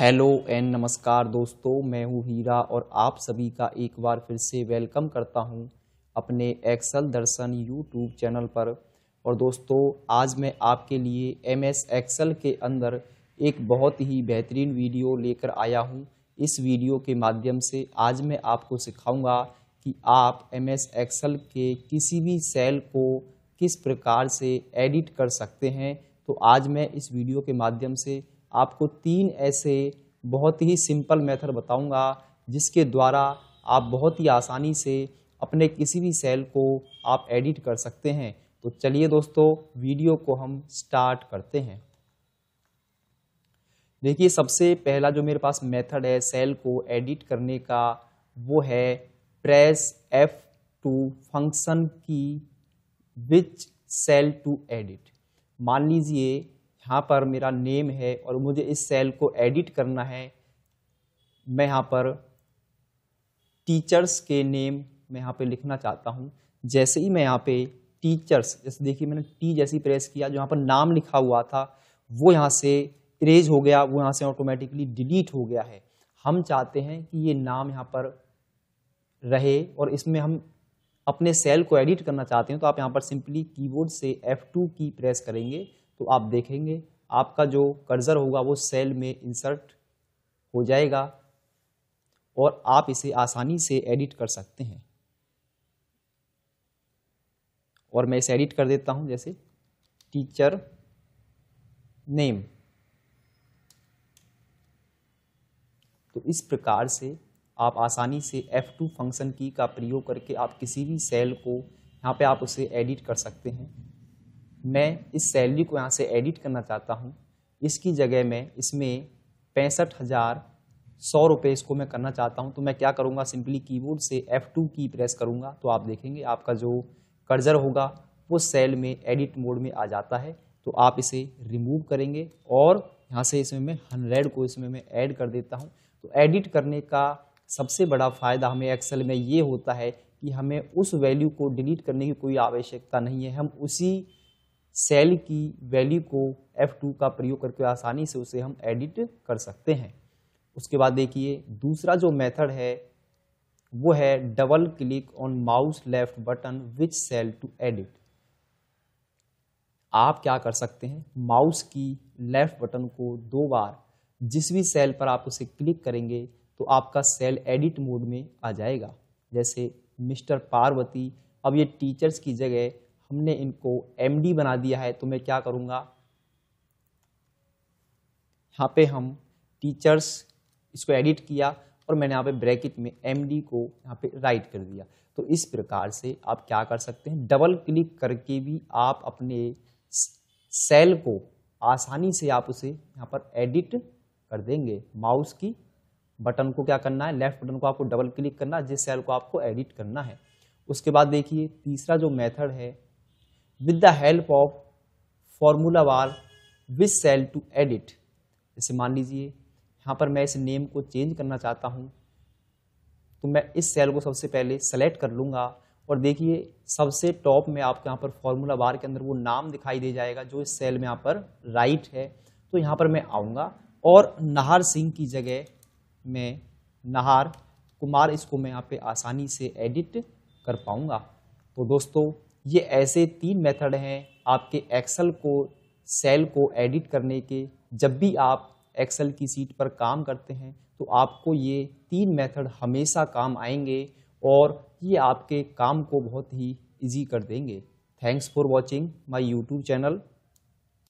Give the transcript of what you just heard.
hello and नमस्कार दोस्तों मैं हूँ हीरा और आप सभी का एक बार फिर से वेलकम करता हूँ अपने एक्सल दर्शन यूट्यूब चैनल पर और दोस्तों आज मैं आपके लिए एम एस एक्सल के अंदर एक बहुत ही बेहतरीन वीडियो लेकर आया हूँ इस वीडियो के माध्यम से आज मैं आपको सिखाऊंगा कि आप एम एस एक्सल के किसी भी सेल को किस प्रकार से एडिट कर सकते हैं तो आज मैं इस वीडियो के माध्यम से आपको तीन ऐसे बहुत ही सिंपल मेथड बताऊंगा जिसके द्वारा आप बहुत ही आसानी से अपने किसी भी सेल को आप एडिट कर सकते हैं तो चलिए दोस्तों वीडियो को हम स्टार्ट करते हैं देखिए सबसे पहला जो मेरे पास मेथड है सेल को एडिट करने का वो है प्रेस एफ टू फंक्शन की विच सेल टू एडिट मान लीजिए यहाँ पर मेरा नेम है और मुझे इस सेल को एडिट करना है मैं यहाँ पर टीचर्स के नेम मैं यहाँ पे लिखना चाहता हूँ जैसे ही मैं यहाँ पे टीचर्स जैसे देखिए मैंने टी जैसी प्रेस किया जो यहाँ पर नाम लिखा हुआ था वो यहाँ से इरेज हो गया वो यहाँ से ऑटोमेटिकली डिलीट हो गया है हम चाहते हैं कि ये नाम यहाँ पर रहे और इसमें हम अपने सेल को एडिट करना चाहते हैं तो आप यहाँ पर सिंपली कीबोर्ड से F2 की प्रेस करेंगे तो आप देखेंगे आपका जो कर्जर होगा वो सेल में इंसर्ट हो जाएगा और आप इसे आसानी से एडिट कर सकते हैं और मैं इसे एडिट कर देता हूं जैसे टीचर नेम तो इस प्रकार से आप आसानी से F2 फंक्शन की का प्रयोग करके आप किसी भी सेल को यहाँ पे आप उसे एडिट कर सकते हैं मैं इस सैलरी को यहाँ से एडिट करना चाहता हूँ इसकी जगह में इसमें पैंसठ हज़ार सौ रुपये इसको मैं करना चाहता हूँ तो मैं क्या करूँगा सिंपली कीबोर्ड से F2 की प्रेस करूँगा तो आप देखेंगे आपका जो कर्जर होगा वो सेल में एडिट मोड में आ जाता है तो आप इसे रिमूव करेंगे और यहाँ से इसमें मैं हंड्रेड को इसमें मैं ऐड कर देता हूँ तो एडिट करने का सबसे बड़ा फ़ायदा हमें एक्सेल में ये होता है कि हमें उस वैल्यू को डिलीट करने की कोई आवश्यकता नहीं है हम उसी सेल की वैल्यू को F2 का प्रयोग करके आसानी से उसे हम एडिट कर सकते हैं उसके बाद देखिए दूसरा जो मेथड है वो है double click on mouse left button which cell to edit आप क्या कर सकते हैं माउस की लेफ्ट बटन को दो बार जिस भी सेल पर आप उसे क्लिक करेंगे तो आपका सेल एडिट मोड में आ जाएगा जैसे मिस्टर पार्वती अब ये टीचर्स की जगह हमने इनको एम बना दिया है तो मैं क्या करूँगा यहाँ पे हम टीचर्स इसको एडिट किया और मैंने यहाँ पे ब्रैकेट में एम को यहाँ पे राइट कर दिया तो इस प्रकार से आप क्या कर सकते हैं डबल क्लिक करके भी आप अपने सेल को आसानी से आप उसे यहाँ पर एडिट कर देंगे माउस की बटन को क्या करना है लेफ्ट बटन को आपको डबल क्लिक करना है जिस सेल को आपको एडिट करना है उसके बाद देखिए तीसरा जो मेथड है with the help of formula bar which cell to edit जैसे मान लीजिए यहाँ पर मैं इस नेम को चेंज करना चाहता हूँ तो मैं इस सेल को सबसे पहले सेलेक्ट कर लूँगा और देखिए सबसे टॉप में आपके यहाँ पर फॉर्मूला बार के अंदर वो नाम दिखाई दे जाएगा जो इस सेल में यहाँ पर राइट है तो यहाँ पर मैं आऊँगा और नाहर सिंह की जगह मैं नाहर कुमार इसको मैं यहाँ पे आसानी से एडिट कर पाऊँगा तो दोस्तों ये ऐसे तीन मेथड हैं आपके एक्सेल को सेल को एडिट करने के जब भी आप एक्सेल की सीट पर काम करते हैं तो आपको ये तीन मेथड हमेशा काम आएंगे और ये आपके काम को बहुत ही इजी कर देंगे thanks for watching my YouTube channel